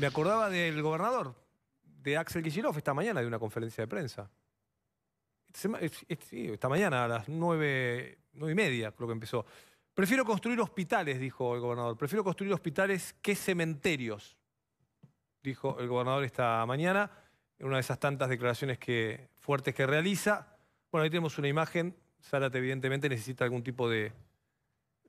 Me acordaba del gobernador, de Axel Kicillof, esta mañana de una conferencia de prensa. Esta mañana a las nueve, nueve y media creo que empezó. Prefiero construir hospitales, dijo el gobernador. Prefiero construir hospitales que cementerios, dijo el gobernador esta mañana en una de esas tantas declaraciones que, fuertes que realiza. Bueno, ahí tenemos una imagen. Zárate evidentemente necesita algún tipo de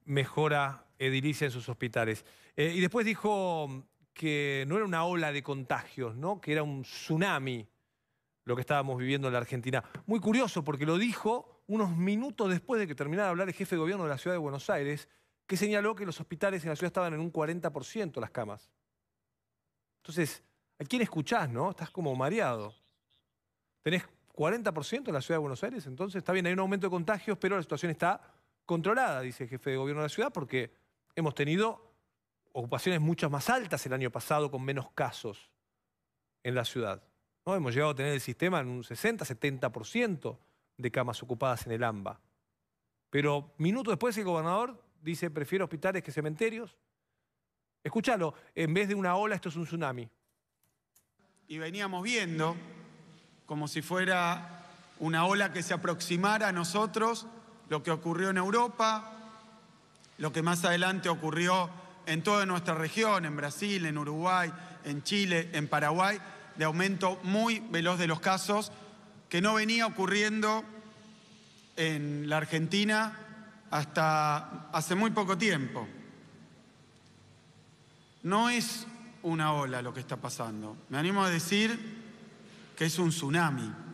mejora edilicia en sus hospitales. Eh, y después dijo que no era una ola de contagios, ¿no? que era un tsunami lo que estábamos viviendo en la Argentina. Muy curioso porque lo dijo unos minutos después de que terminara de hablar el jefe de gobierno de la ciudad de Buenos Aires, que señaló que los hospitales en la ciudad estaban en un 40% las camas. Entonces, ¿a quién escuchás, no? Estás como mareado. ¿Tenés 40% en la ciudad de Buenos Aires? Entonces, está bien, hay un aumento de contagios, pero la situación está controlada, dice el jefe de gobierno de la ciudad, porque hemos tenido ocupaciones mucho más altas el año pasado con menos casos en la ciudad. Hemos llegado a tener el sistema en un 60-70% de camas ocupadas en el AMBA. Pero minutos después el gobernador dice, prefiero hospitales que cementerios. Escúchalo, en vez de una ola esto es un tsunami. Y veníamos viendo como si fuera una ola que se aproximara a nosotros, lo que ocurrió en Europa, lo que más adelante ocurrió en toda nuestra región, en Brasil, en Uruguay, en Chile, en Paraguay, de aumento muy veloz de los casos, que no venía ocurriendo en la Argentina hasta hace muy poco tiempo. No es una ola lo que está pasando, me animo a decir que es un tsunami.